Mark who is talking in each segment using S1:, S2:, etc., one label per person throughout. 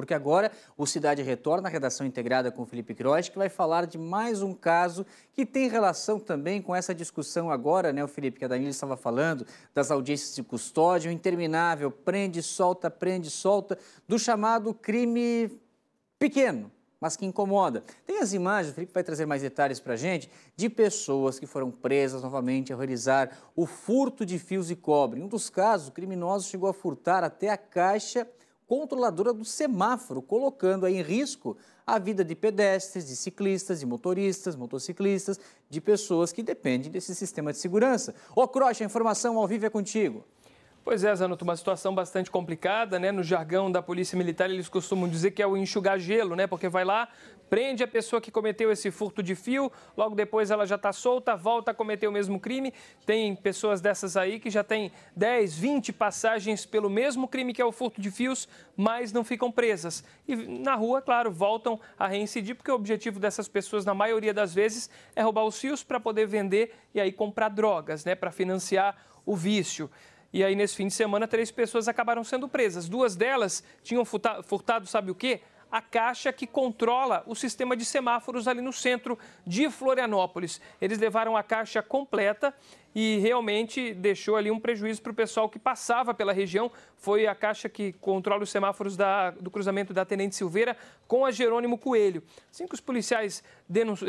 S1: porque agora o Cidade retorna à redação integrada com Felipe Croix, que vai falar de mais um caso que tem relação também com essa discussão agora, né, o Felipe, que a Danilo estava falando, das audiências de custódia, o interminável, prende, solta, prende, solta, do chamado crime pequeno, mas que incomoda. Tem as imagens, o Felipe vai trazer mais detalhes para a gente, de pessoas que foram presas novamente a realizar o furto de fios e cobre. Em um dos casos, o criminoso chegou a furtar até a caixa controladora do semáforo, colocando em risco a vida de pedestres, de ciclistas, de motoristas, motociclistas, de pessoas que dependem desse sistema de segurança. Ô Crocha, a informação ao vivo é contigo.
S2: Pois é, Zanotto, uma situação bastante complicada, né? No jargão da Polícia Militar, eles costumam dizer que é o enxugar gelo, né? Porque vai lá, prende a pessoa que cometeu esse furto de fio, logo depois ela já está solta, volta a cometer o mesmo crime. Tem pessoas dessas aí que já têm 10, 20 passagens pelo mesmo crime que é o furto de fios, mas não ficam presas. E na rua, claro, voltam a reincidir, porque o objetivo dessas pessoas, na maioria das vezes, é roubar os fios para poder vender e aí comprar drogas, né? Para financiar o vício. E aí, nesse fim de semana, três pessoas acabaram sendo presas. Duas delas tinham furtado, sabe o quê? a caixa que controla o sistema de semáforos ali no centro de Florianópolis. Eles levaram a caixa completa e realmente deixou ali um prejuízo para o pessoal que passava pela região. Foi a Caixa que controla os semáforos da, do cruzamento da Tenente Silveira com a Jerônimo Coelho. Assim que os policiais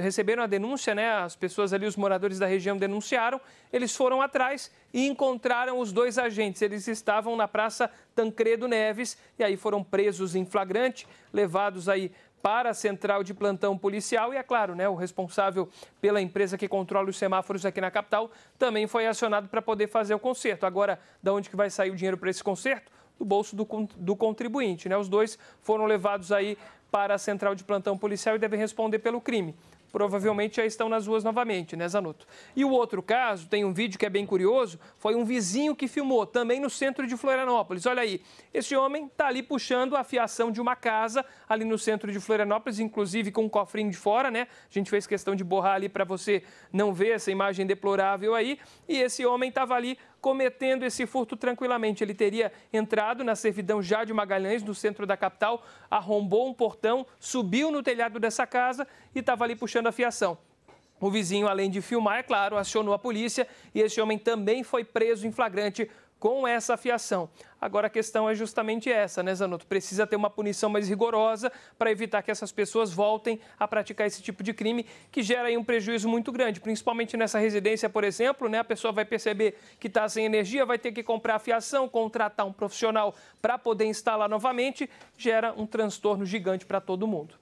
S2: receberam a denúncia, né, as pessoas ali, os moradores da região denunciaram, eles foram atrás e encontraram os dois agentes. Eles estavam na Praça Tancredo Neves e aí foram presos em flagrante, levados aí para a central de plantão policial e, é claro, né, o responsável pela empresa que controla os semáforos aqui na capital também foi acionado para poder fazer o conserto. Agora, da onde que vai sair o dinheiro para esse conserto? Do bolso do, do contribuinte. Né? Os dois foram levados aí para a central de plantão policial e devem responder pelo crime provavelmente já estão nas ruas novamente, né, Zanotto? E o outro caso, tem um vídeo que é bem curioso, foi um vizinho que filmou, também no centro de Florianópolis. Olha aí, esse homem está ali puxando a fiação de uma casa ali no centro de Florianópolis, inclusive com um cofrinho de fora, né? A gente fez questão de borrar ali para você não ver essa imagem deplorável aí. E esse homem estava ali cometendo esse furto tranquilamente. Ele teria entrado na servidão já de Magalhães, no centro da capital, arrombou um portão, subiu no telhado dessa casa e estava ali puxando a fiação. O vizinho, além de filmar, é claro, acionou a polícia e esse homem também foi preso em flagrante com essa afiação. Agora a questão é justamente essa, né, Zanotto? Precisa ter uma punição mais rigorosa para evitar que essas pessoas voltem a praticar esse tipo de crime que gera aí um prejuízo muito grande, principalmente nessa residência, por exemplo, né? A pessoa vai perceber que está sem energia, vai ter que comprar fiação, contratar um profissional para poder instalar novamente, gera um transtorno gigante para todo mundo.